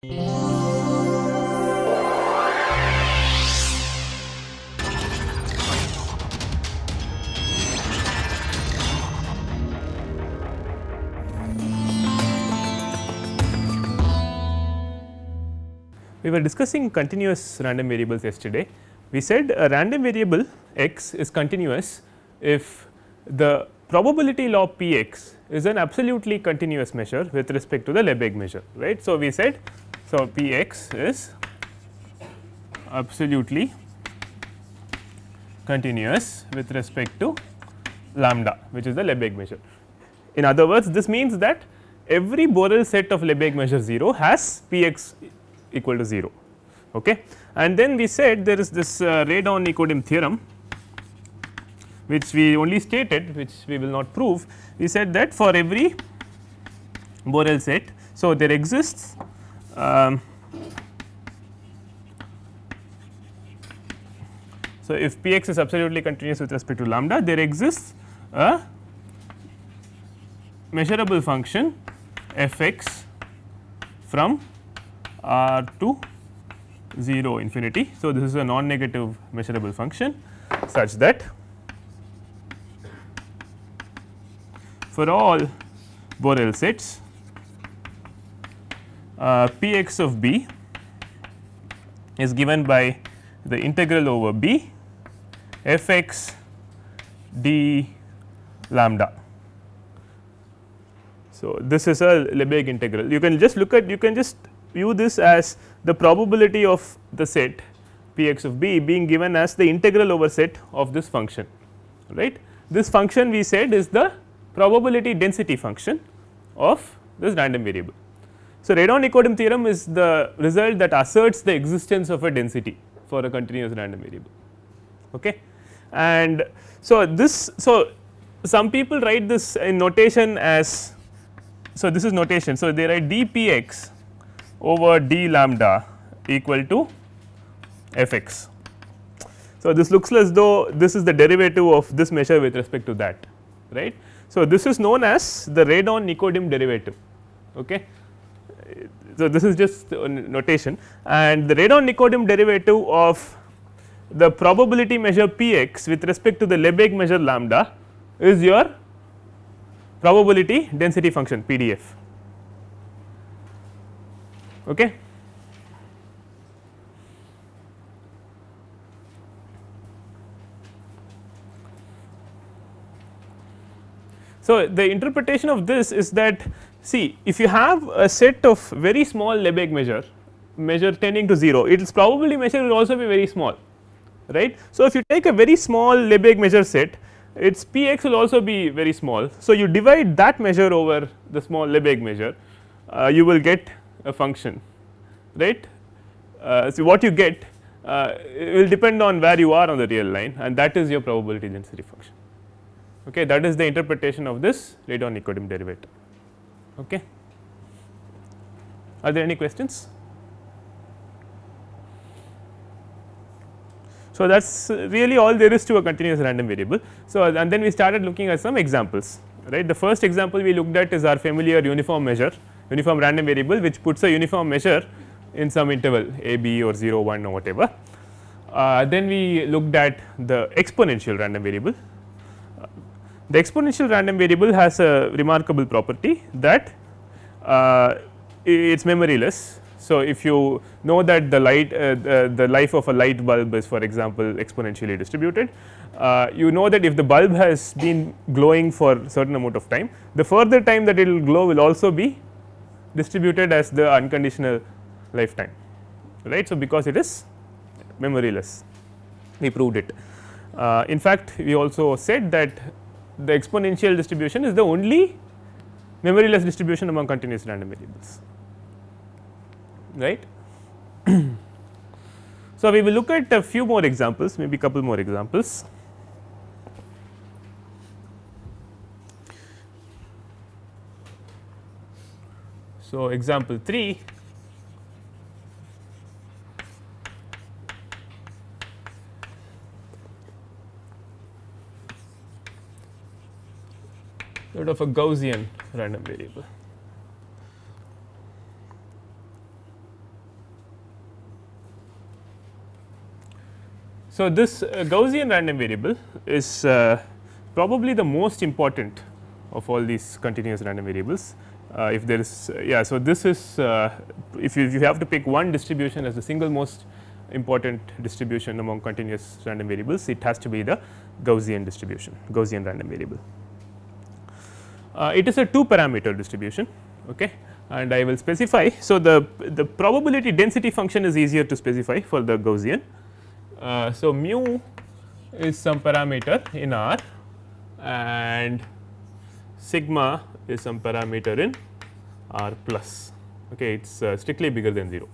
We were discussing continuous random variables yesterday. We said a random variable x is continuous if the probability law p x is an absolutely continuous measure with respect to the Lebesgue measure, right. So, we said so, P x is absolutely continuous with respect to lambda which is the Lebesgue measure. In other words, this means that every Borel set of Lebesgue measure 0 has P x equal to 0. Okay. And then we said there is this uh, Radon nikodym theorem which we only stated which we will not prove. We said that for every Borel set, so there exists um, so, if p x is absolutely continuous with respect to lambda there exists a measurable function f x from r to 0 infinity. So, this is a non negative measurable function such that for all Borel sets uh, p x of b is given by the integral over b f x d lambda. So, this is a Lebesgue integral you can just look at you can just view this as the probability of the set p x of b being given as the integral over set of this function right. This function we said is the probability density function of this random variable. So, radon nikodym theorem is the result that asserts the existence of a density for a continuous random variable. Okay. And so, this so some people write this in notation as so this is notation. So, they write dpx over d lambda equal to fx. So, this looks as though this is the derivative of this measure with respect to that right. So, this is known as the radon nikodym derivative. Okay so this is just notation and the radon nikodym derivative of the probability measure px with respect to the Lebesgue measure lambda is your probability density function pdf okay So, the interpretation of this is that See if you have a set of very small Lebesgue measure, measure tending to 0, it is probably measure will also be very small right. So, if you take a very small Lebesgue measure set its px will also be very small. So, you divide that measure over the small Lebesgue measure uh, you will get a function right. Uh, so, what you get uh, will depend on where you are on the real line and that is your probability density function okay that is the interpretation of this Radon equilibrium derivative. Okay. Are there any questions? So, that is really all there is to a continuous random variable. So, and then we started looking at some examples right. The first example we looked at is our familiar uniform measure uniform random variable which puts a uniform measure in some interval a b or 0 1 or whatever. Uh, then we looked at the exponential random variable the exponential random variable has a remarkable property that uh, it is memoryless. So, if you know that the light uh, the, the, life of a light bulb is for example exponentially distributed, uh, you know that if the bulb has been glowing for certain amount of time, the further time that it will glow will also be distributed as the unconditional lifetime right. So, because it is memoryless we proved it. Uh, in fact, we also said that the exponential distribution is the only memoryless distribution among continuous random variables right. so, we will look at a few more examples maybe couple more examples. So, example 3 sort of a Gaussian random variable. So, this uh, Gaussian random variable is uh, probably the most important of all these continuous random variables. Uh, if there is uh, yeah, so this is uh, if, you, if you have to pick one distribution as the single most important distribution among continuous random variables, it has to be the Gaussian distribution, Gaussian random variable. Uh, it is a 2 parameter distribution okay and I will specify. So, the, the probability density function is easier to specify for the Gaussian. Uh, so, mu is some parameter in R and sigma is some parameter in R plus okay it is uh, strictly bigger than 0.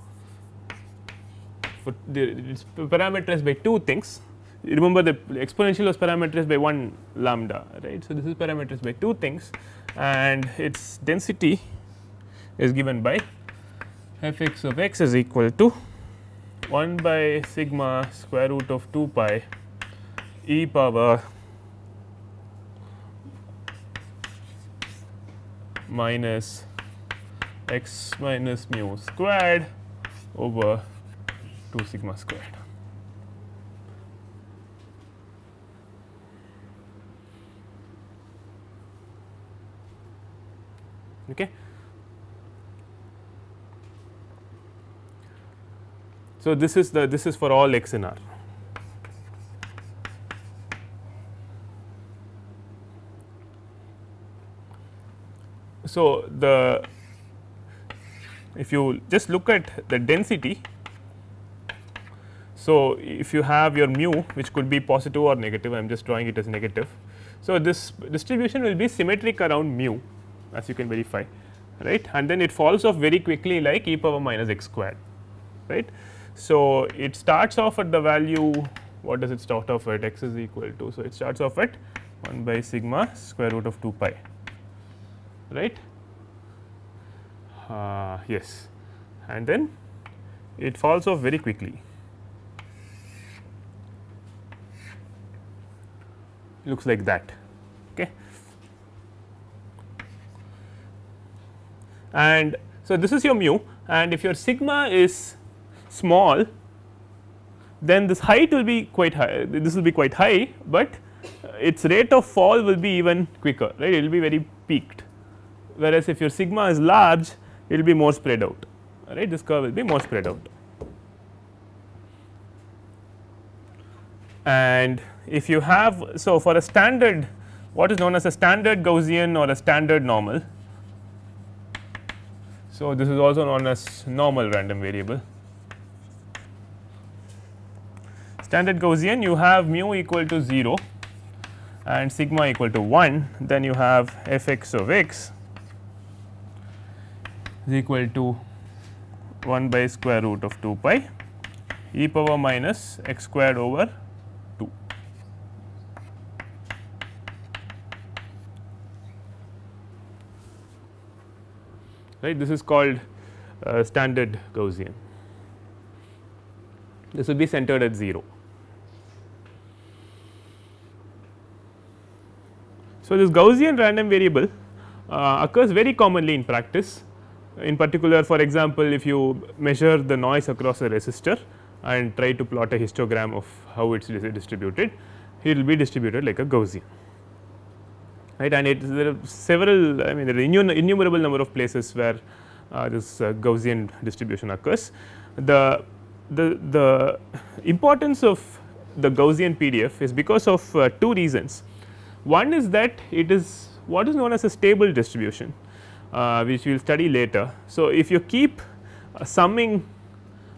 For the, it is parameterized by two things remember the exponential was parameterized by 1 lambda right. So, this is parameterized by 2 things and its density is given by f x of x is equal to 1 by sigma square root of 2 pi e power minus x minus mu squared over 2 sigma squared. Okay. So, this is the this is for all x in R. So, the if you just look at the density. So, if you have your mu which could be positive or negative I am just drawing it as negative. So, this distribution will be symmetric around mu as you can verify right and then it falls off very quickly like e power minus x square right. So, it starts off at the value what does it start off at x is equal to. So, it starts off at 1 by sigma square root of 2 pi right uh, yes and then it falls off very quickly. looks like that okay and so this is your mu and if your sigma is small then this height will be quite high this will be quite high, but its rate of fall will be even quicker right it will be very peaked whereas if your sigma is large it will be more spread out right this curve will be more spread out. And if you have so for a standard what is known as a standard Gaussian or a standard normal so, this is also known as normal random variable. Standard Gaussian you have mu equal to 0 and sigma equal to 1 then you have f x of x is equal to 1 by square root of 2 pi e power minus x squared over right this is called uh, standard Gaussian. This will be centered at 0. So, this Gaussian random variable uh, occurs very commonly in practice in particular for example, if you measure the noise across a resistor and try to plot a histogram of how it is distributed, it will be distributed like a Gaussian right and it there are several I mean there are innumerable number of places where uh, this uh, Gaussian distribution occurs. The, the, the importance of the Gaussian PDF is because of uh, two reasons. One is that it is what is known as a stable distribution uh, which we will study later. So, if you keep uh, summing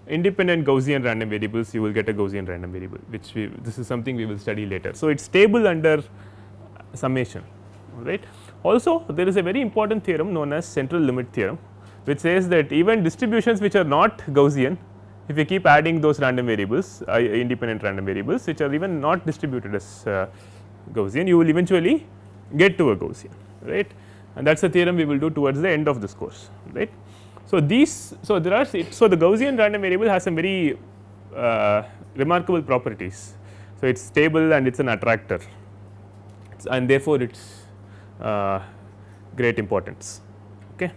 independent Gaussian random variables you will get a Gaussian random variable which we, this is something we will study later. So, it is stable under summation right. Also there is a very important theorem known as central limit theorem which says that even distributions which are not Gaussian if you keep adding those random variables uh, independent random variables which are even not distributed as uh, Gaussian you will eventually get to a Gaussian right and that is the theorem we will do towards the end of this course right. So, these so there are so the Gaussian random variable has some very uh, remarkable properties. So, it is stable and it is an attractor and therefore, it is uh, great importance. Okay.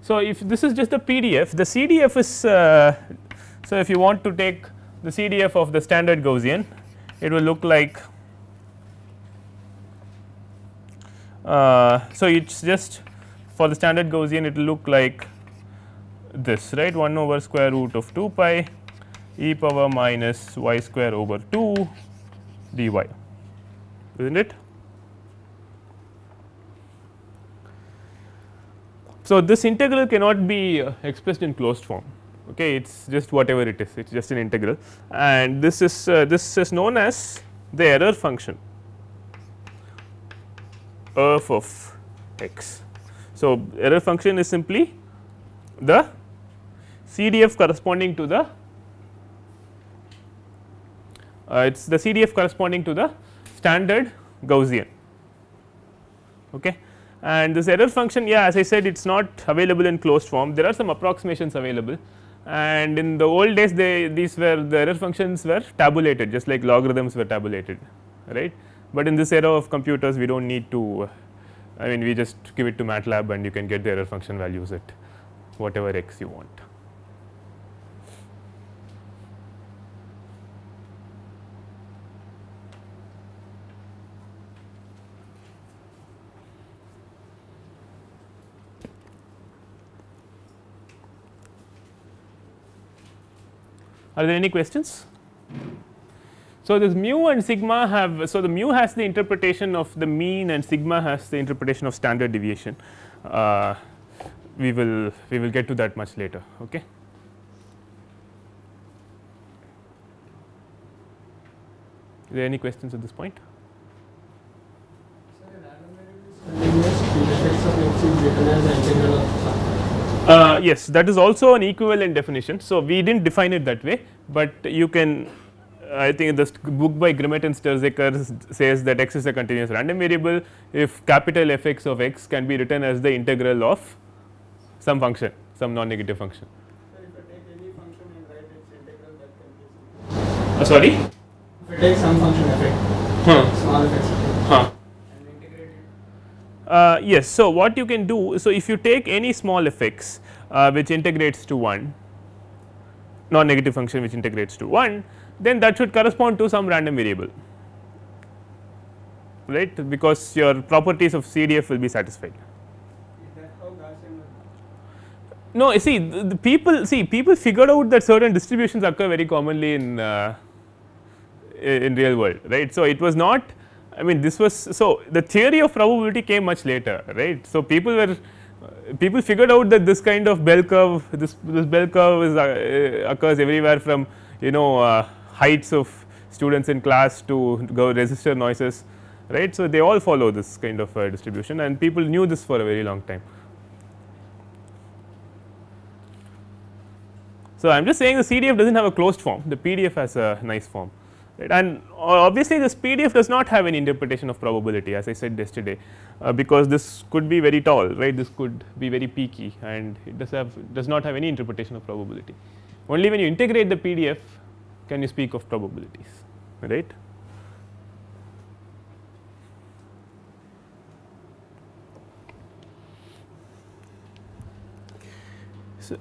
So, if this is just the PDF, the CDF is uh, so if you want to take the CDF of the standard Gaussian, it will look like Uh, so it is just for the standard Gaussian it will look like this right 1 over square root of 2 pi e power minus y square over 2 dy is not it. So, this integral cannot be uh, expressed in closed form okay it is just whatever it is it is just an integral and this is uh, this is known as the error function f of x. So, error function is simply the CDF corresponding to the uh, it is the CDF corresponding to the standard Gaussian okay and this error function yeah as I said it is not available in closed form there are some approximations available and in the old days they these were the error functions were tabulated just like logarithms were tabulated right. But in this era of computers we do not need to I mean we just give it to MATLAB and you can get the error function values at whatever x you want. Are there any questions? So, this mu and sigma have, so the mu has the interpretation of the mean and sigma has the interpretation of standard deviation. Uh, we will, we will get to that much later. Okay. Is there any questions at this point? Uh, yes that is also an equivalent definition. So, we did not define it that way, but you can I think this book by Grimmett and Sturzaker says that x is a continuous random variable if capital f x of x can be written as the integral of some function some non negative function. if I take any function and write its integral that can be uh, sorry? If I take some function f x huh. small f x Uh, yes. So, what you can do, so if you take any small f x uh, which integrates to 1 non negative function which integrates to 1 then that should correspond to some random variable right because your properties of CDF will be satisfied. No, see the, people see people figured out that certain distributions occur very commonly in uh, in real world right. So, it was not I mean this was so the theory of probability came much later right. So, people were uh, people figured out that this kind of bell curve, this, this bell curve is, uh, uh occurs everywhere from you know uh, heights of students in class to go resistor noises, right. So, they all follow this kind of uh, distribution and people knew this for a very long time. So, I am just saying the CDF does not have a closed form, the PDF has a nice form. Right. And uh, obviously, this PDF does not have any interpretation of probability as I said yesterday, uh, because this could be very tall, right? This could be very peaky and it does have does not have any interpretation of probability. Only when you integrate the PDF can you speak of probabilities, right. So,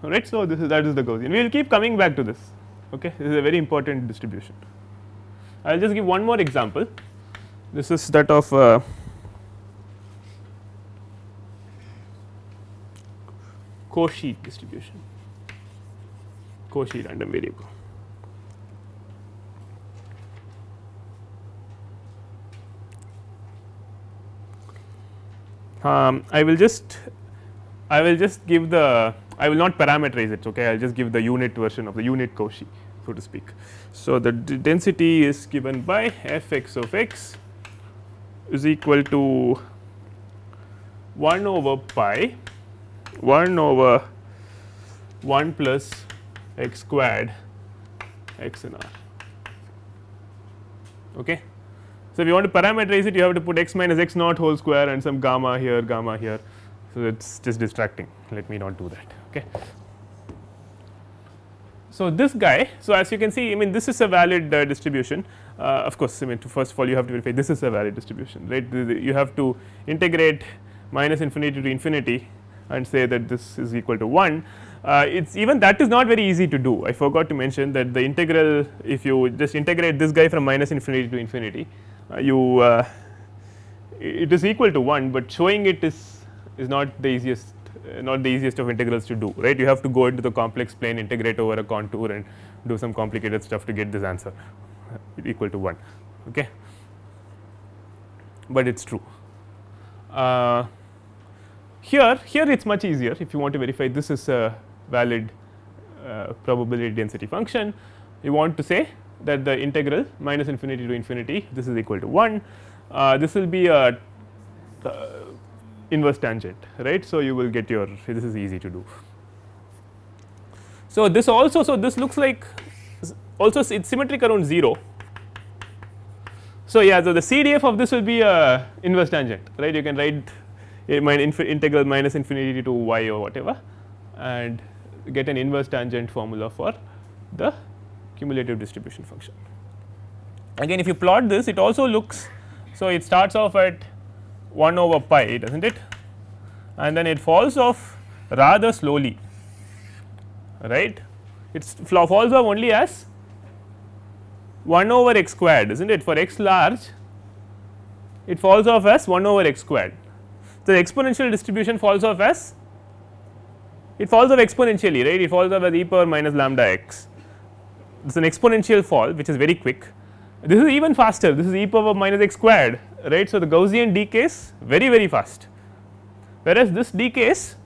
right, so this is that is the Gaussian. We will keep coming back to this okay this is a very important distribution. I will just give one more example this is that of uh, Cauchy distribution Cauchy random variable. Um, I will just I will just give the I will not parameterize it okay I will just give the unit version of the unit Cauchy so to speak. So, the density is given by f x of x is equal to 1 over pi 1 over 1 plus x squared x in r. Okay. So, if you want to parameterize it you have to put x minus x naught whole square and some gamma here gamma here. So, it is just distracting let me not do that. Okay. So, this guy, so as you can see I mean this is a valid uh, distribution uh, of course, I mean first of all you have to verify this is a valid distribution right you have to integrate minus infinity to infinity and say that this is equal to 1. Uh, it is even that is not very easy to do I forgot to mention that the integral if you just integrate this guy from minus infinity to infinity uh, you uh, it is equal to 1, but showing it is is not the easiest not the easiest of integrals to do, right? You have to go into the complex plane, integrate over a contour and do some complicated stuff to get this answer equal to 1, okay? but it is true. Uh, here, here it is much easier if you want to verify this is a valid uh, probability density function, you want to say that the integral minus infinity to infinity this is equal to 1. Uh, this will be a uh, inverse tangent right. So, you will get your this is easy to do. So, this also so this looks like also it is symmetric around 0. So, yeah so the CDF of this will be a uh, inverse tangent right you can write integral minus infinity to y or whatever and get an inverse tangent formula for the cumulative distribution function. Again if you plot this it also looks so it starts off at 1 over pi does not it and then it falls off rather slowly right it falls off only as 1 over x squared is not it for x large it falls off as 1 over x squared. So, the exponential distribution falls off as it falls off exponentially right it falls off as e power minus lambda x it is an exponential fall which is very quick this is even faster this is e power minus x squared right. So, the Gaussian decays very very fast whereas this decays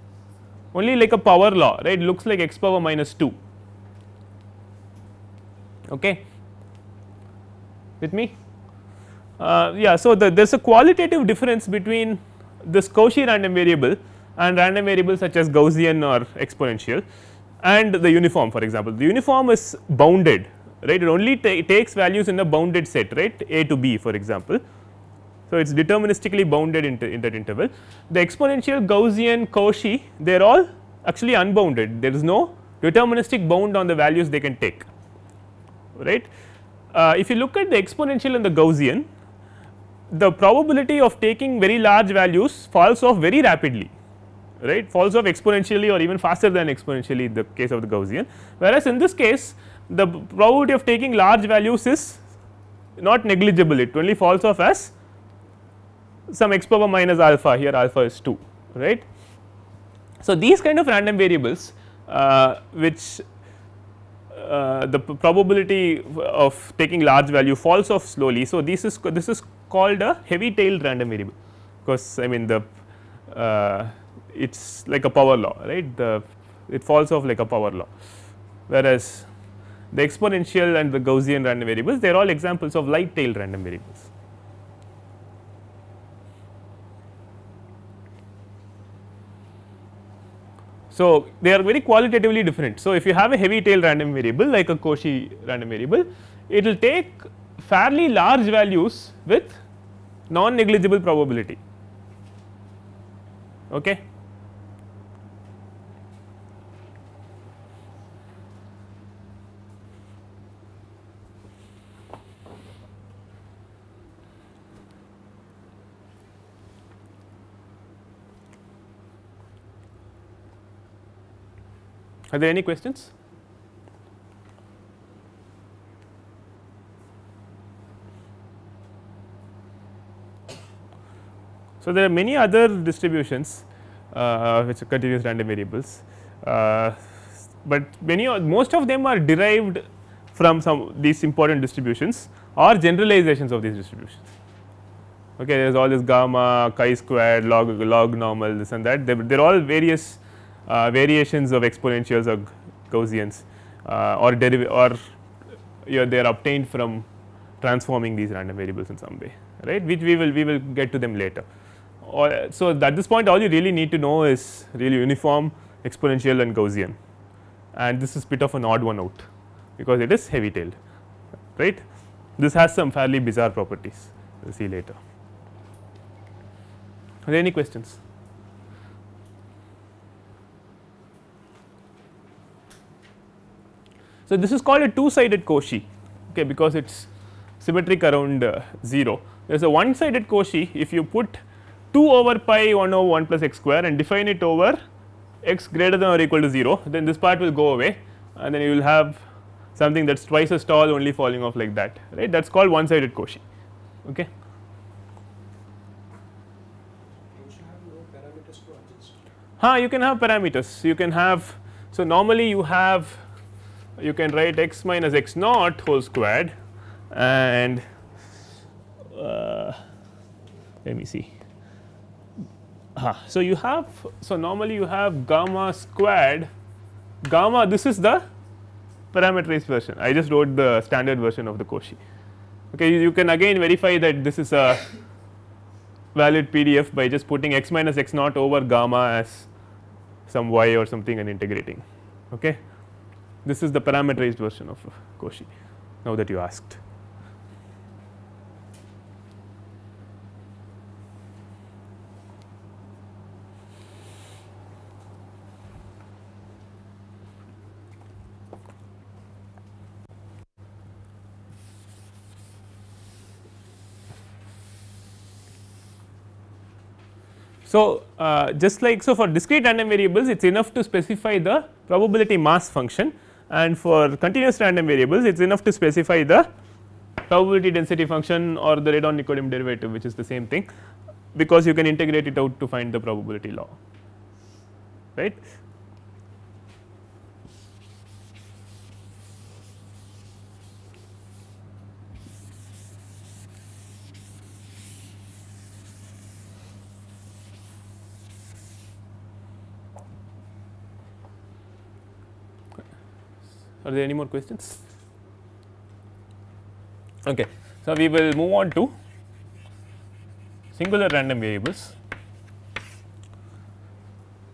only like a power law right looks like x power minus 2 okay with me uh, yeah so the, there's a qualitative difference between this cauchy random variable and random variables such as gaussian or exponential and the uniform for example the uniform is bounded right it only ta takes values in a bounded set right a to b for example so, it is deterministically bounded in that interval. The exponential Gaussian Cauchy they are all actually unbounded there is no deterministic bound on the values they can take right. Uh, if you look at the exponential and the Gaussian the probability of taking very large values falls off very rapidly right falls off exponentially or even faster than exponentially in the case of the Gaussian. Whereas, in this case the probability of taking large values is not negligible it only falls off as some x power minus alpha here alpha is 2 right. So, these kind of random variables uh, which uh, the probability of taking large value falls off slowly. So, this is this is called a heavy tailed random variable because I mean the uh, it is like a power law right the it falls off like a power law whereas the exponential and the Gaussian random variables they are all examples of light tailed random variables. So, they are very qualitatively different. So, if you have a heavy tail random variable like a Cauchy random variable, it will take fairly large values with non negligible probability. Okay. Are there any questions? So, there are many other distributions uh, which are continuous random variables, uh, but many most of them are derived from some these important distributions or generalizations of these distributions. Okay, there is all this gamma, chi square, log, log normal this and that they are all various uh, variations of exponentials uh, or Gaussians or or you know, they are obtained from transforming these random variables in some way right which we will we will get to them later. Or, so, at this point all you really need to know is really uniform exponential and Gaussian and this is bit of an odd one out because it is heavy tailed right. This has some fairly bizarre properties we will see later. Are there any questions? So, this is called a two sided Cauchy okay, because it is symmetric around uh, 0. There is a one sided Cauchy if you put 2 over pi 1 over 1 plus x square and define it over x greater than or equal to 0 then this part will go away and then you will have something that is twice as tall only falling off like that right that is called one sided Cauchy. Okay. Huh, you can have parameters you can have so normally you have you can write x minus x naught whole squared and uh, let me see. Uh, so, you have so normally you have gamma squared gamma this is the parameterized version I just wrote the standard version of the Cauchy. Okay, you, you can again verify that this is a valid PDF by just putting x minus x naught over gamma as some y or something and integrating. Okay this is the parameterized version of Cauchy now that you asked. So, uh, just like so for discrete random variables it is enough to specify the probability mass function and for continuous random variables it is enough to specify the probability density function or the radon nikodym derivative which is the same thing because you can integrate it out to find the probability law right. Are there any more questions? Okay. So, we will move on to singular random variables.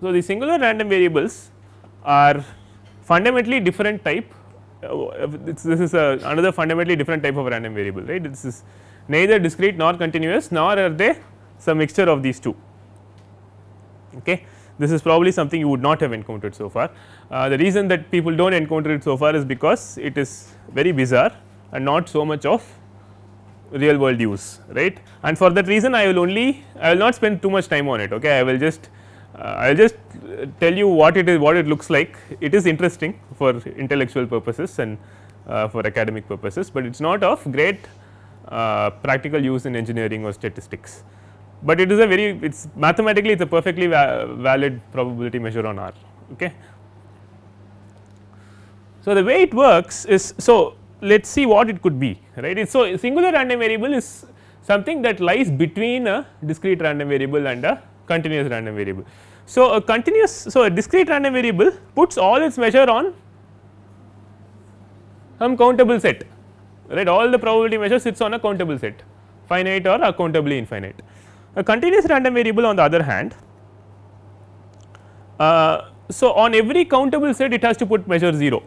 So, the singular random variables are fundamentally different type uh, this, this is a, another fundamentally different type of random variable right this is neither discrete nor continuous nor are they some mixture of these two okay this is probably something you would not have encountered so far. Uh, the reason that people do not encounter it so far is because it is very bizarre and not so much of real world use right and for that reason I will only I will not spend too much time on it okay I will just uh, I will just tell you what it is what it looks like it is interesting for intellectual purposes and uh, for academic purposes, but it is not of great uh, practical use in engineering or statistics but it is a very it is mathematically it is a perfectly va valid probability measure on R. Okay. So, the way it works is so let us see what it could be right. It's so, singular random variable is something that lies between a discrete random variable and a continuous random variable. So, a continuous so a discrete random variable puts all its measure on some countable set right all the probability measure sits on a countable set finite or accountably infinite. A continuous random variable on the other hand, uh, so on every countable set it has to put measure 0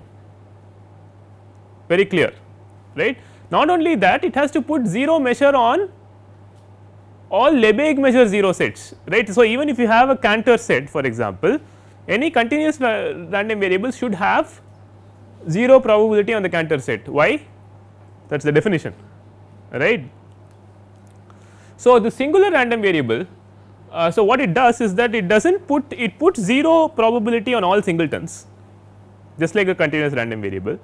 very clear right. Not only that it has to put 0 measure on all Lebesgue measure 0 sets right. So, even if you have a Cantor set for example, any continuous random variable should have 0 probability on the Cantor set why that is the definition right. So, the singular random variable, uh, so what it does is that it does not put it puts 0 probability on all singletons just like a continuous random variable,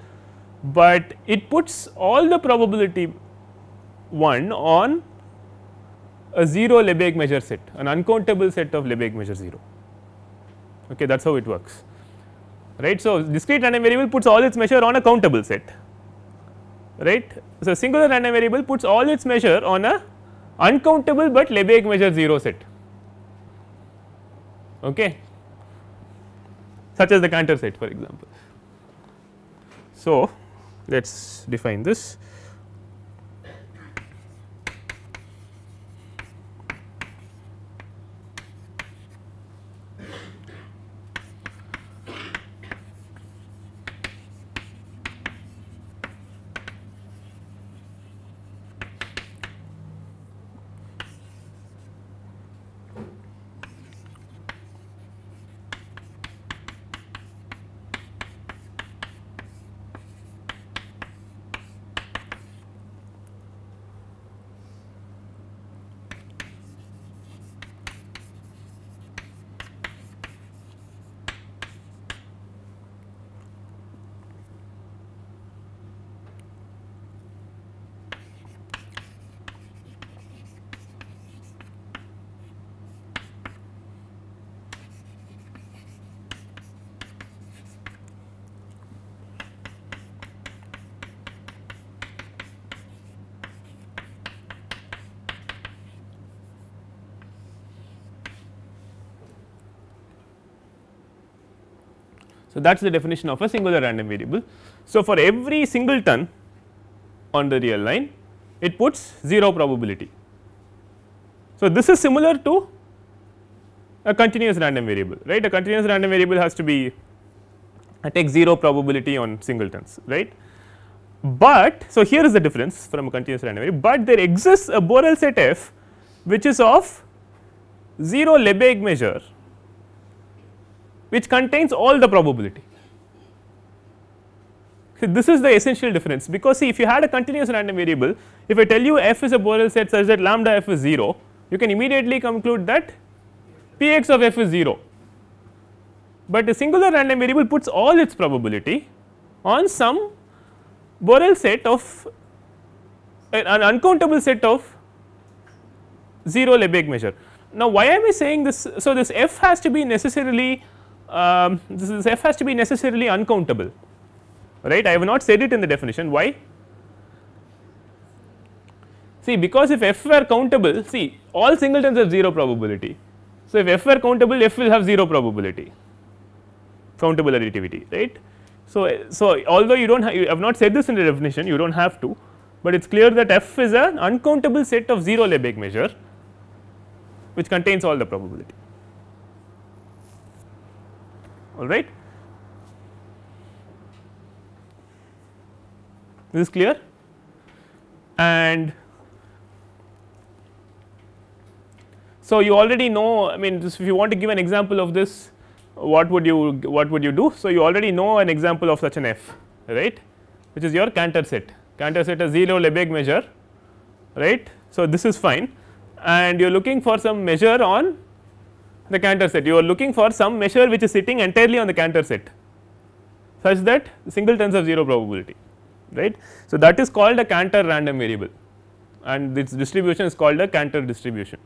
but it puts all the probability 1 on a 0 Lebesgue measure set an uncountable set of Lebesgue measure 0 okay, that is how it works right. So, discrete random variable puts all its measure on a countable set right. So, singular random variable puts all its measure on a uncountable but Lebesgue measure zero set. okay such as the Cantor set for example. So, let us define this So, that is the definition of a singular random variable. So, for every singleton on the real line it puts 0 probability. So, this is similar to a continuous random variable right a continuous random variable has to be I uh, take 0 probability on singletons right. But so, here is the difference from a continuous random variable, but there exists a Borel set f which is of 0 Lebesgue measure which contains all the probability. So, this is the essential difference because see if you had a continuous random variable if I tell you f is a Borel set such that lambda f is 0 you can immediately conclude that px of f is 0, but a singular random variable puts all its probability on some Borel set of an uncountable set of 0 Lebesgue measure. Now, why am I saying this? So, this f has to be necessarily um, this is f has to be necessarily uncountable right I have not said it in the definition why see because if f were countable see all singletons have 0 probability. So, if f were countable f will have 0 probability countable additivity right. So, so although you do not have you have not said this in the definition you do not have to, but it is clear that f is an uncountable set of 0 Lebesgue measure which contains all the probability all right. This is clear and so you already know I mean if you want to give an example of this what would you what would you do. So, you already know an example of such an f right which is your Cantor set Cantor set is 0 Lebesgue measure right. So, this is fine and you are looking for some measure on the Cantor set. You are looking for some measure which is sitting entirely on the Cantor set such that singletons have 0 probability right. So, that is called a Cantor random variable and this distribution is called a Cantor distribution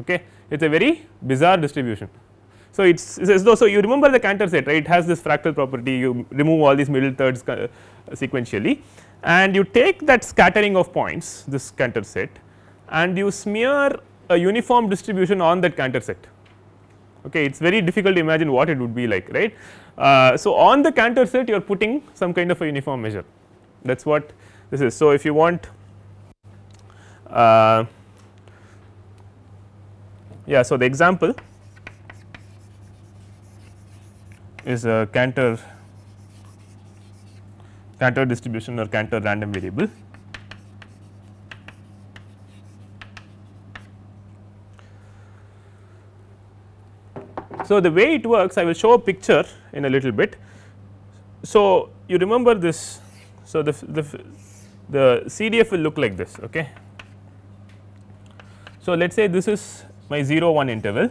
okay. it is a very bizarre distribution. So, it is as though so you remember the Cantor set right it has this fractal property you remove all these middle thirds uh, sequentially and you take that scattering of points this Cantor set and you smear a uniform distribution on that Cantor set. Okay, it is very difficult to imagine what it would be like right. Uh, so, on the Cantor set you are putting some kind of a uniform measure that is what this is. So, if you want uh, yeah, so the example is a Cantor Cantor distribution or Cantor random variable So, the way it works I will show a picture in a little bit. So, you remember this. So, the, the, the CDF will look like this. Okay. So, let us say this is my 0 1 interval.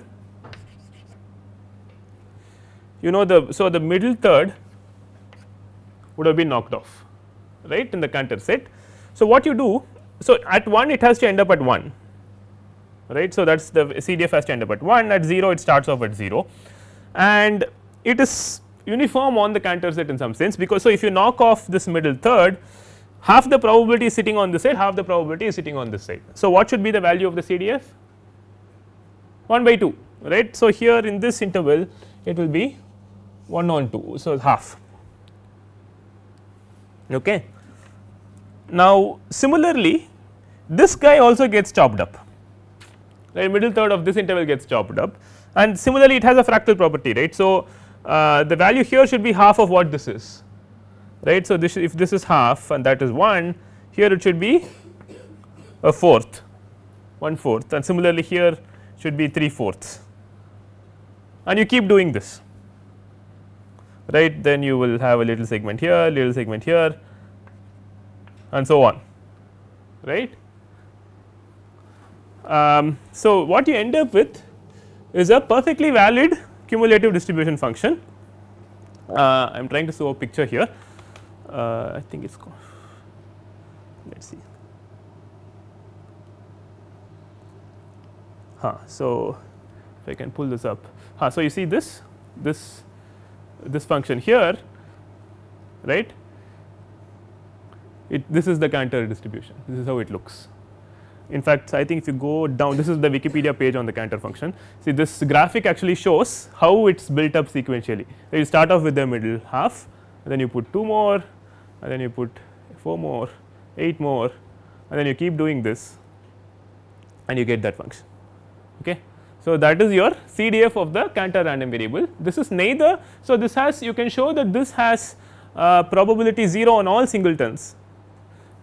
You know the so the middle third would have been knocked off right in the Cantor set. So, what you do so at 1 it has to end up at 1 right. So, that is the CDF has to end up at 1 at 0 it starts off at 0 and it is uniform on the Cantor set in some sense because. So, if you knock off this middle third half the probability is sitting on this side half the probability is sitting on this side. So, what should be the value of the CDF 1 by 2 right. So, here in this interval it will be 1 on 2 so half okay. Now, similarly this guy also gets chopped up right middle third of this interval gets chopped up and similarly it has a fractal property right. So, uh, the value here should be half of what this is right. So, this if this is half and that is 1 here it should be a fourth 1 fourth and similarly here should be 3 fourths and you keep doing this right then you will have a little segment here little segment here and so on right. Um, so, what you end up with is a perfectly valid cumulative distribution function. Uh, I am trying to show a picture here, uh, I think it is called, let us see. Huh, so, if I can pull this up, huh, so you see this, this, this function here, right, it, this is the Cantor distribution, this is how it looks. In fact, I think if you go down, this is the Wikipedia page on the Cantor function. See, this graphic actually shows how it's built up sequentially. So, you start off with the middle half, then you put 2 more, and then you put 4 more, 8 more, and then you keep doing this, and you get that function. Okay. So, that is your CDF of the Cantor random variable. This is neither. So, this has you can show that this has uh, probability 0 on all singletons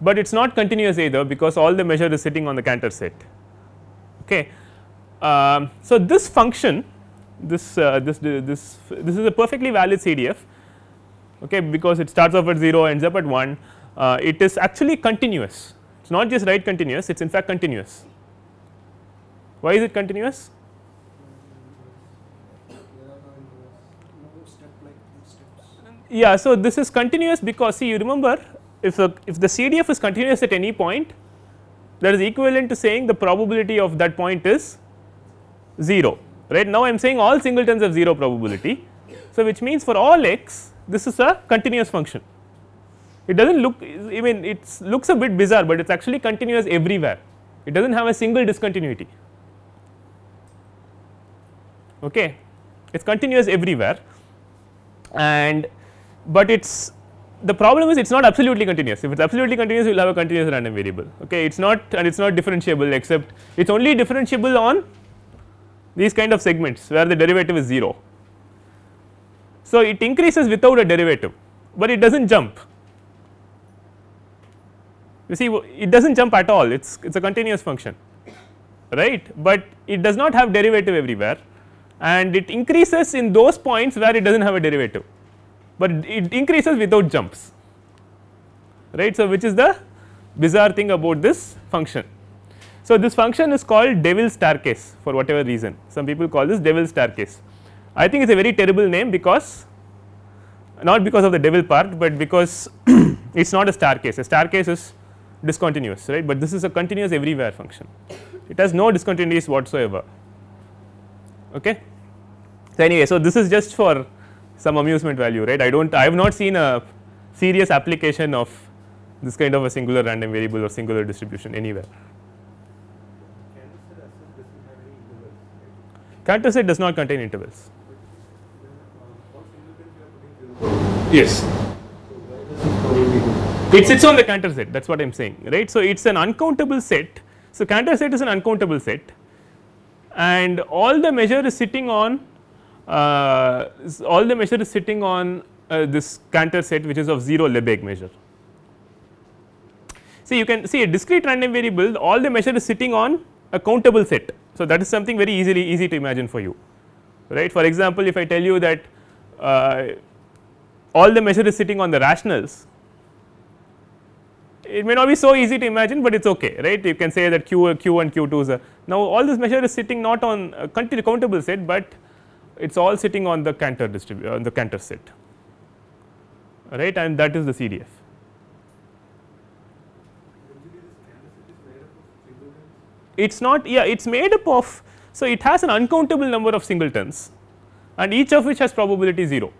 but it is not continuous either because all the measure is sitting on the Cantor set. Okay. Um, so, this function this, uh, this this this is a perfectly valid CDF okay because it starts off at 0 ends up at 1 uh, it is actually continuous it is not just right continuous it is in fact continuous. Why is it continuous? Yeah, so this is continuous because see you remember if the, if the CDF is continuous at any point that is equivalent to saying the probability of that point is 0 right. Now, I am saying all singletons have 0 probability. So, which means for all x this is a continuous function it does not look I mean it looks a bit bizarre, but it is actually continuous everywhere it does not have a single discontinuity okay it is continuous everywhere and but it is the problem is it is not absolutely continuous. If it is absolutely continuous, you will have a continuous random variable. Okay, it is not and it is not differentiable except it is only differentiable on these kind of segments where the derivative is 0. So, it increases without a derivative, but it does not jump. You see it does not jump at all, it is it is a continuous function right, but it does not have derivative everywhere and it increases in those points where it does not have a derivative but it increases without jumps right. So, which is the bizarre thing about this function. So, this function is called devil staircase for whatever reason some people call this devil staircase. I think it is a very terrible name because not because of the devil part, but because it is not a staircase a staircase is discontinuous right, but this is a continuous everywhere function it has no discontinuities whatsoever okay. So, anyway so this is just for some amusement value right. I do not I have not seen a serious application of this kind of a singular random variable or singular distribution anywhere. Cantor set does not contain intervals. Yes. It sits on the Cantor set that is what I am saying right. So, it is an uncountable set. So, Cantor set is an uncountable set and all the measure is sitting on uh, all the measure is sitting on uh, this Cantor set which is of 0 Lebesgue measure. So, you can see a discrete random variable all the measure is sitting on a countable set. So, that is something very easily easy to imagine for you right. For example, if I tell you that uh, all the measure is sitting on the rationals it may not be so easy to imagine, but it is ok right you can say that q q1 q2 is a now all this measure is sitting not on a countable set, but it is all sitting on the Cantor distribution on the Cantor set right and that is the CDF. It is not yeah it is made up of so it has an uncountable number of singletons and each of which has probability 0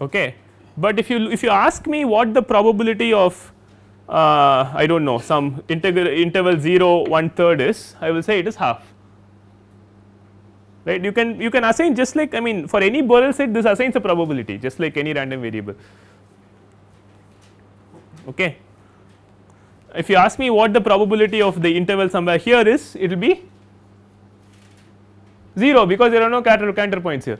okay. But if you if you ask me what the probability of uh, I do not know some integral interval 0 1 third is I will say it is half right you can you can assign just like I mean for any Borel set this assigns a probability just like any random variable okay. If you ask me what the probability of the interval somewhere here is it will be 0 because there are no Cantor, Cantor points here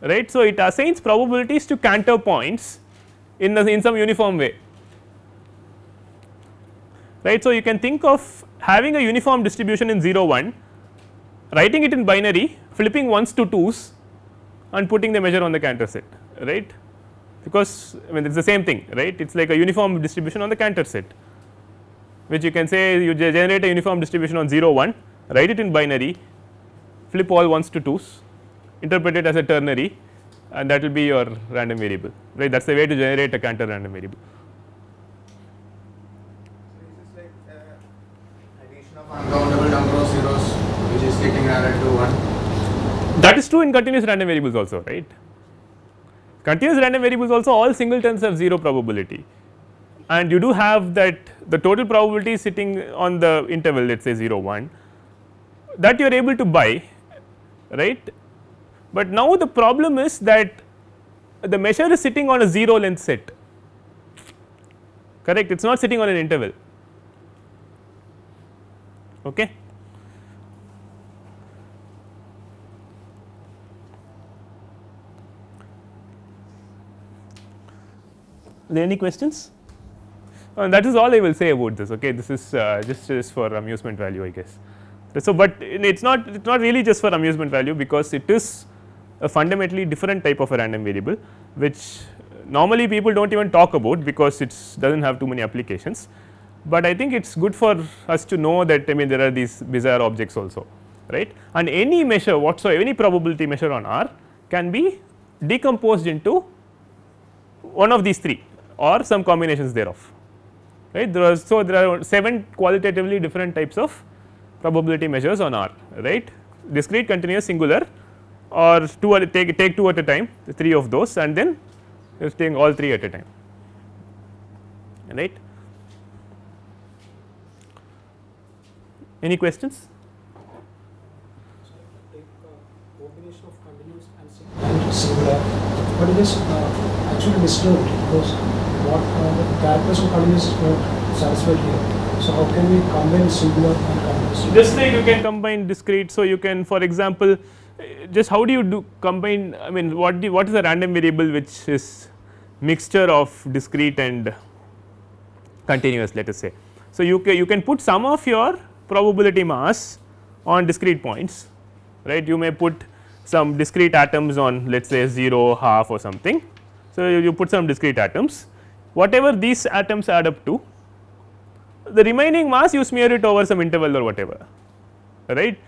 right. So, it assigns probabilities to Cantor points in the in some uniform way right. So, you can think of having a uniform distribution in 0 1 writing it in binary, flipping 1s to 2s and putting the measure on the Cantor set, right. Because I mean it is the same thing, right, it is like a uniform distribution on the Cantor set, which you can say you generate a uniform distribution on 0 1, write it in binary, flip all 1s to 2s, interpret it as a ternary and that will be your random variable, right, that is the way to generate a Cantor random variable. Uh, uncountable number 1. That is true in continuous random variables also, right. Continuous random variables also all singletons have 0 probability and you do have that the total probability sitting on the interval let us say 0 1 that you are able to buy right. But now the problem is that the measure is sitting on a 0 length set correct it is not sitting on an interval okay. Are there any questions? Uh, that is all I will say about this. Okay, this is uh, just, just for amusement value, I guess. So, but it's not it's not really just for amusement value because it is a fundamentally different type of a random variable, which normally people don't even talk about because it doesn't have too many applications. But I think it's good for us to know that I mean there are these bizarre objects also, right? And any measure whatsoever, any probability measure on R can be decomposed into one of these three or some combinations thereof right there was so there are 7 qualitatively different types of probability measures on R right discrete continuous singular or two at take take two at a time three of those and then you taking all three at a time right. Any questions? combination of continuous and What is this uh, actually disturbed because what uh, the characters of Kali is not satisfied here. So how can we combine singular and continuous? Just like you can combine discrete, so you can for example, just how do you do combine I mean what do, what is a random variable which is mixture of discrete and continuous let us say. So, you can you can put some of your probability mass on discrete points right you may put some discrete atoms on let us say 0 half or something. So, you, you put some discrete atoms whatever these atoms add up to the remaining mass you smear it over some interval or whatever right.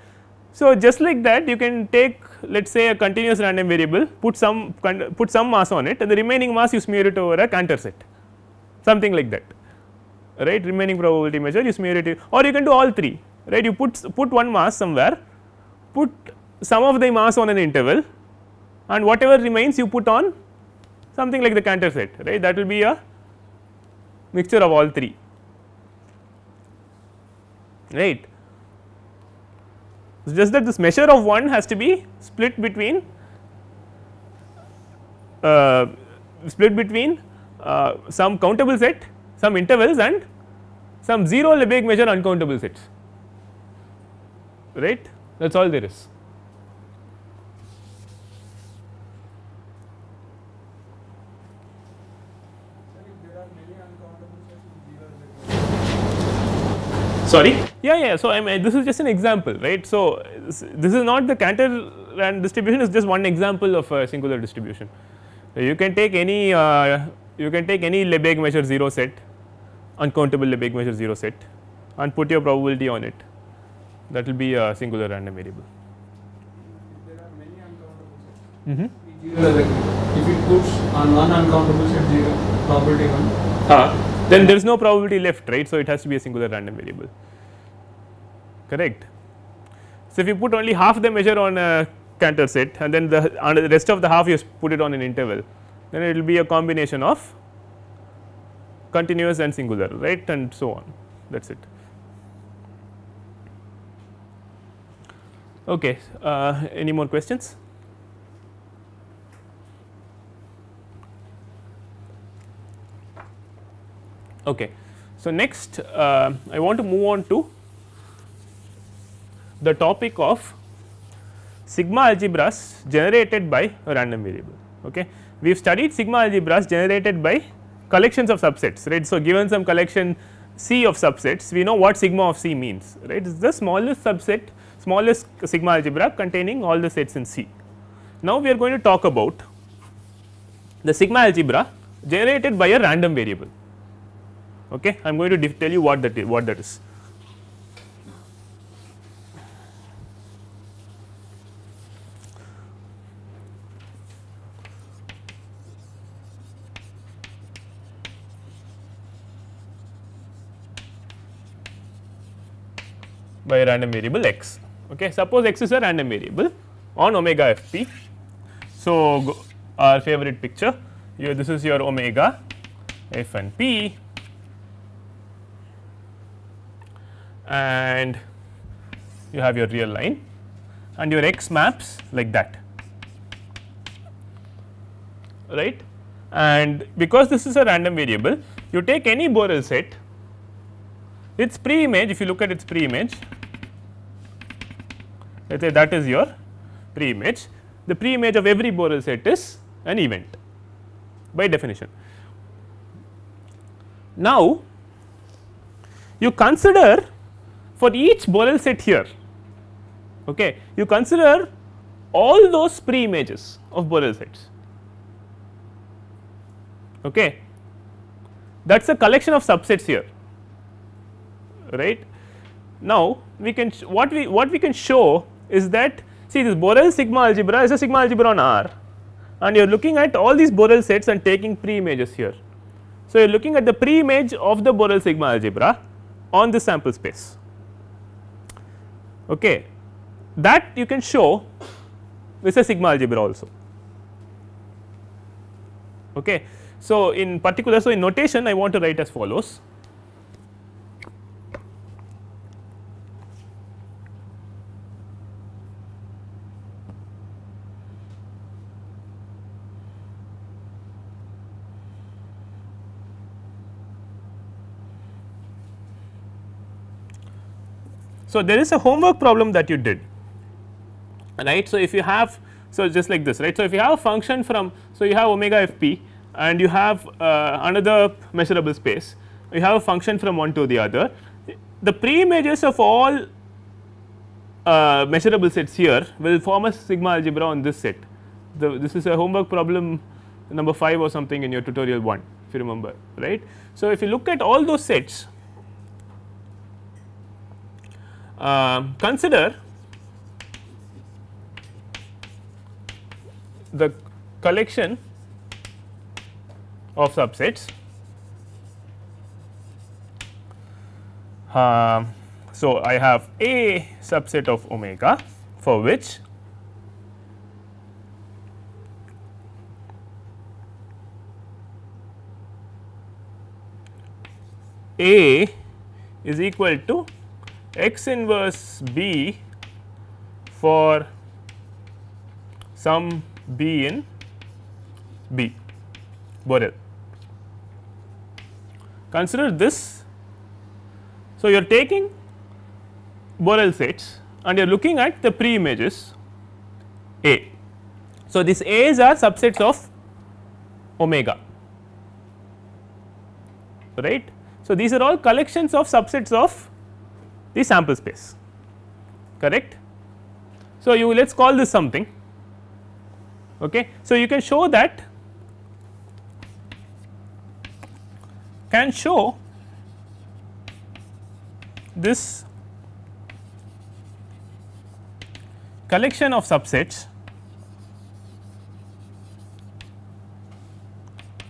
So, just like that you can take let us say a continuous random variable put some put some mass on it and the remaining mass you smear it over a Cantor set something like that right remaining probability measure you smear it or you can do all three right you put put one mass somewhere put some of the mass on an interval and whatever remains you put on something like the Cantor set right that will be a mixture of all three right. It is just that this measure of 1 has to be split between uh, split between uh, some countable set, some intervals and some 0 Lebesgue measure uncountable sets right that is all there is. Sorry? Yeah, yeah. So, I mean this is just an example right. So, this is not the Cantor Rand distribution is just one example of a singular distribution. So, you can take any uh, you can take any Lebesgue measure 0 set uncountable Lebesgue measure 0 set and put your probability on it that will be a singular random variable. There are many uncountable sets. Mm -hmm. If it puts on one uncountable set 0 probability 1 Ah. then there is no probability left right. So, it has to be a singular random variable correct. So, if you put only half the measure on a Cantor set and then the, and the rest of the half you put it on an interval, then it will be a combination of continuous and singular right and so on that is it. Okay, uh, any more questions? Okay. So, next uh, I want to move on to the topic of sigma algebras generated by a random variable. Okay. We have studied sigma algebras generated by collections of subsets right. So, given some collection C of subsets we know what sigma of C means right it is the smallest subset smallest sigma algebra containing all the sets in C. Now, we are going to talk about the sigma algebra generated by a random variable. Okay. I am going to tell you what that is, what that is. by a random variable x. Okay. Suppose x is a random variable on omega fp. So, our favorite picture here this is your omega f and p and you have your real line and your x maps like that right and because this is a random variable you take any Borel set its pre image if you look at its pre image let us say that is your pre-image. The pre-image of every Borel set is an event by definition. Now, you consider for each Borel set here, okay, you consider all those pre-images of Borel sets. Okay. That is a collection of subsets here, right. Now, we can what we what we can show is that see this Borel sigma algebra is a sigma algebra on R and you are looking at all these Borel sets and taking pre images here. So, you are looking at the pre image of the Borel sigma algebra on the sample space. Okay. That you can show is a sigma algebra also. Okay. So, in particular, so in notation I want to write as follows. So, there is a homework problem that you did right. So, if you have so just like this right. So, if you have a function from so you have omega f p and you have uh, another measurable space you have a function from one to the other the pre images of all uh, measurable sets here will form a sigma algebra on this set. The, this is a homework problem number 5 or something in your tutorial 1 if you remember right. So, if you look at all those sets Um, consider the collection of subsets. Uh, so, I have a subset of omega for which a is equal to x inverse B for some B in B Borel. Consider this. So, you are taking Borel sets and you are looking at the pre images A. So, these A's are subsets of omega right. So, these are all collections of subsets of the sample space correct. So, you let us call this something. Okay. So, you can show that can show this collection of subsets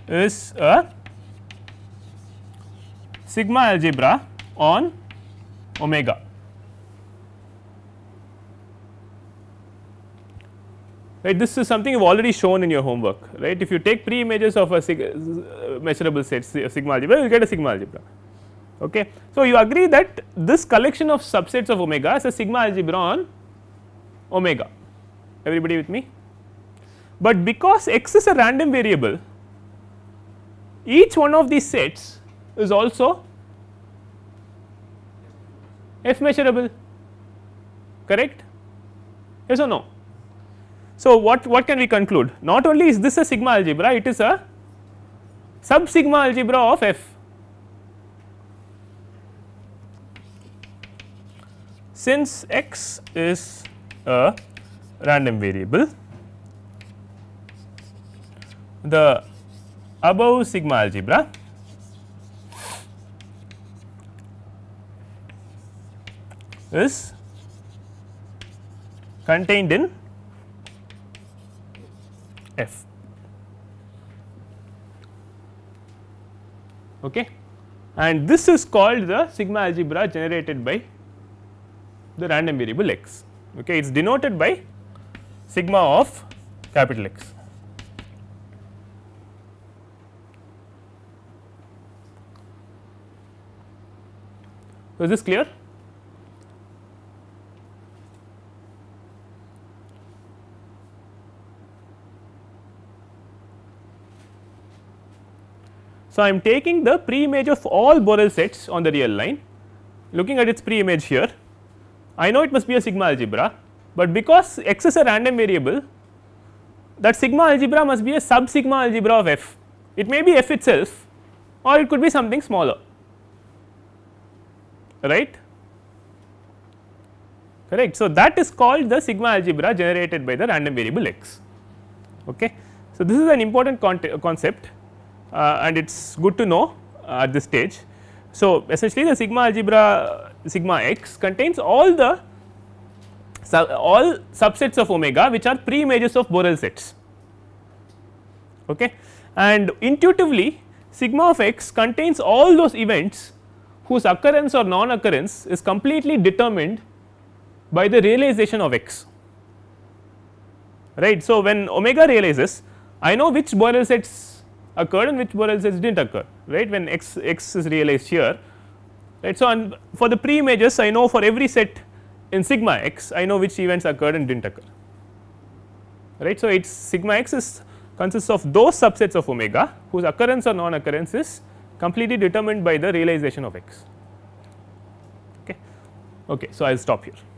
is a sigma algebra on omega. Right, this is something you have already shown in your homework. Right, If you take pre images of a measurable set sigma algebra, you will get a sigma algebra. Okay. So, you agree that this collection of subsets of omega is a sigma algebra on omega. Everybody with me? But because x is a random variable, each one of these sets is also f measurable correct yes or no. So, what, what can we conclude not only is this a sigma algebra it is a sub sigma algebra of f. Since x is a random variable the above sigma algebra is contained in F. Okay. And this is called the sigma algebra generated by the random variable x. Okay. It is denoted by sigma of capital X. So, is this clear? So, I am taking the pre-image of all Borel sets on the real line looking at its pre-image here. I know it must be a sigma algebra, but because x is a random variable that sigma algebra must be a sub sigma algebra of f. It may be f itself or it could be something smaller right correct. So, that is called the sigma algebra generated by the random variable x. Okay. So, this is an important concept uh, and it is good to know uh, at this stage. So, essentially the sigma algebra sigma x contains all the all subsets of omega which are pre images of Borel sets. Okay. And intuitively sigma of x contains all those events whose occurrence or non occurrence is completely determined by the realization of x right. So, when omega realizes I know which Borel sets occurred and which borels else did not occur right when x x is realized here right. So, and for the pre images I know for every set in sigma x I know which events occurred and did not occur right. So, it is sigma x is consists of those subsets of omega whose occurrence or non occurrence is completely determined by the realization of x. Okay. okay so, I will stop here.